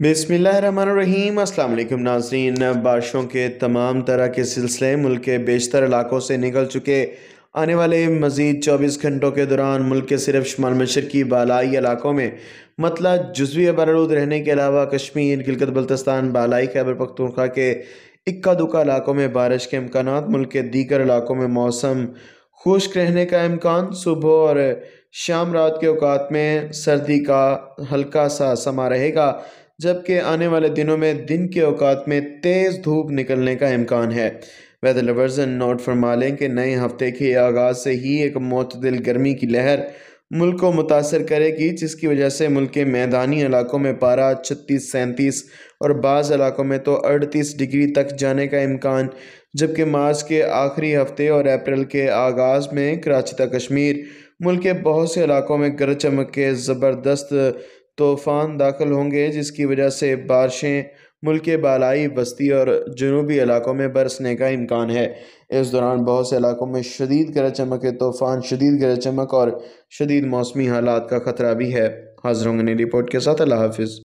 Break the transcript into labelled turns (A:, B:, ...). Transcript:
A: बसमिल अल्लाम नाजरीन बारिशों के तमाम तरह के सिलसिले मुल्क के बेशतर इलाकों से निकल चुके आने वाले मज़ीद चौबीस घंटों के दौरान मुल्क के सिर्फ शुमाल मशर की बालाई इलाकों में मतला जजवी बरूद रहने के अलावा कश्मीर गिलगत बल्तस्तान बालाई खैबर पख्तूनख्वा के इक्का दुक्का इलाकों में बारिश के इम्कान मुल्क के दीगर इलाकों में मौसम खुश्क रहने का अम्कान सुबह और शाम रात के अवकात में सर्दी का हल्का सा समा रहेगा जबकि आने वाले दिनों में दिन के अवकात में तेज़ धूप निकलने का इम्कान है वेदर लवर्स नोट फरमा लें कि नए हफ्ते के आगाज़ से ही एक मतदिल गर्मी की लहर मुल्क को मुतासर करेगी जिसकी वजह से मुल्क के मैदानी इलाकों में पारा छत्तीस सैंतीस और बाज़ इलाकों में तो अड़तीस डिग्री तक जाने का इम्कान जबकि मार्च के आखिरी हफ्ते और अप्रैल के आगाज़ में कराची तक कश्मीर मुल्क के बहुत से इलाकों में गरज चमक के ज़बरदस्त तूफ़ान दाखिल होंगे जिसकी वजह से बारिशें मुल्क के बालाई बस्ती और जनूबी इलाकों में बरसने का इम्कान है इस दौरान बहुत से इलाकों में शदीद गरज चमक तूफ़ान शदीद गरज चमक और शदीद मौसमी हालात का ख़तरा भी है हाजिर होंगे रिपोर्ट के साथ अल्लाह हाफिज़